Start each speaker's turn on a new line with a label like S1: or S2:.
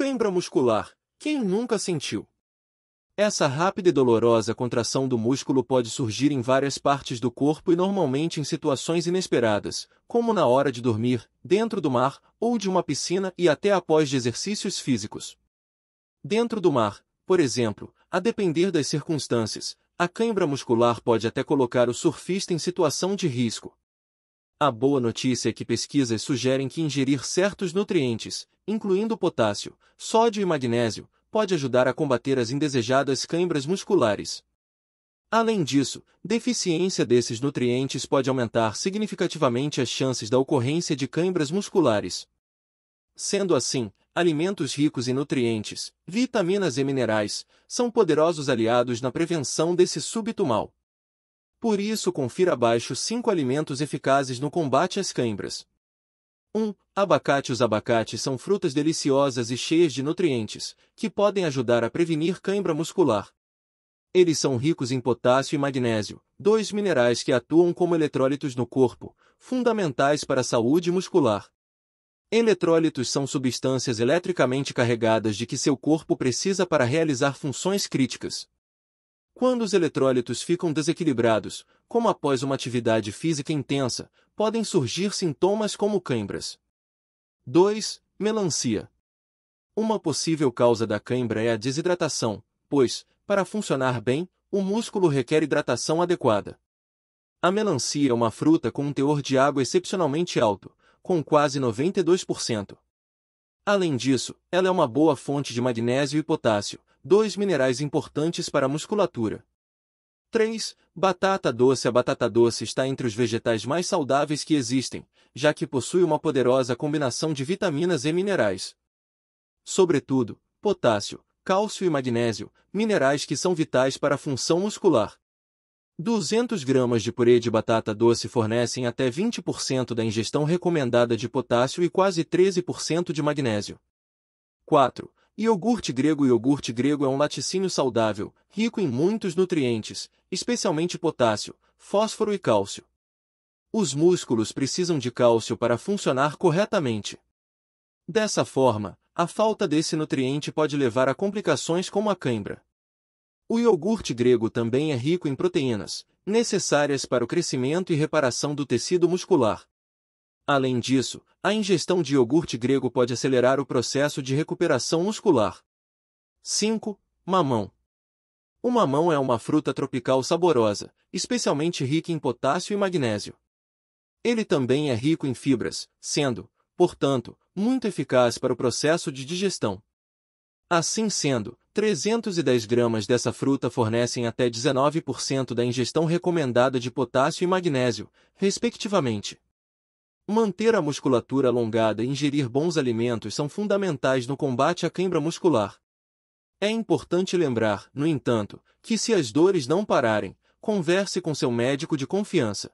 S1: Cãibra muscular, quem nunca sentiu? Essa rápida e dolorosa contração do músculo pode surgir em várias partes do corpo e normalmente em situações inesperadas, como na hora de dormir, dentro do mar ou de uma piscina e até após de exercícios físicos. Dentro do mar, por exemplo, a depender das circunstâncias, a cãibra muscular pode até colocar o surfista em situação de risco. A boa notícia é que pesquisas sugerem que ingerir certos nutrientes, incluindo potássio, sódio e magnésio, pode ajudar a combater as indesejadas cãibras musculares. Além disso, deficiência desses nutrientes pode aumentar significativamente as chances da ocorrência de cãibras musculares. Sendo assim, alimentos ricos em nutrientes, vitaminas e minerais são poderosos aliados na prevenção desse súbito mal. Por isso, confira abaixo 5 alimentos eficazes no combate às cãibras. 1. Abacate Os abacates são frutas deliciosas e cheias de nutrientes, que podem ajudar a prevenir cãibra muscular. Eles são ricos em potássio e magnésio, dois minerais que atuam como eletrólitos no corpo, fundamentais para a saúde muscular. Eletrólitos são substâncias eletricamente carregadas de que seu corpo precisa para realizar funções críticas. Quando os eletrólitos ficam desequilibrados, como após uma atividade física intensa, podem surgir sintomas como cãibras. 2. Melancia. Uma possível causa da cãibra é a desidratação, pois, para funcionar bem, o músculo requer hidratação adequada. A melancia é uma fruta com um teor de água excepcionalmente alto, com quase 92%. Além disso, ela é uma boa fonte de magnésio e potássio, 2 minerais importantes para a musculatura. 3. Batata doce A batata doce está entre os vegetais mais saudáveis que existem, já que possui uma poderosa combinação de vitaminas e minerais. Sobretudo, potássio, cálcio e magnésio, minerais que são vitais para a função muscular. 200 gramas de purê de batata doce fornecem até 20% da ingestão recomendada de potássio e quase 13% de magnésio. 4. Iogurte grego Iogurte grego é um laticínio saudável, rico em muitos nutrientes, especialmente potássio, fósforo e cálcio. Os músculos precisam de cálcio para funcionar corretamente. Dessa forma, a falta desse nutriente pode levar a complicações como a cãibra. O iogurte grego também é rico em proteínas, necessárias para o crescimento e reparação do tecido muscular, Além disso, a ingestão de iogurte grego pode acelerar o processo de recuperação muscular. 5. Mamão. O mamão é uma fruta tropical saborosa, especialmente rica em potássio e magnésio. Ele também é rico em fibras, sendo, portanto, muito eficaz para o processo de digestão. Assim sendo, 310 gramas dessa fruta fornecem até 19% da ingestão recomendada de potássio e magnésio, respectivamente. Manter a musculatura alongada e ingerir bons alimentos são fundamentais no combate à queimbra muscular. É importante lembrar, no entanto, que se as dores não pararem, converse com seu médico de confiança.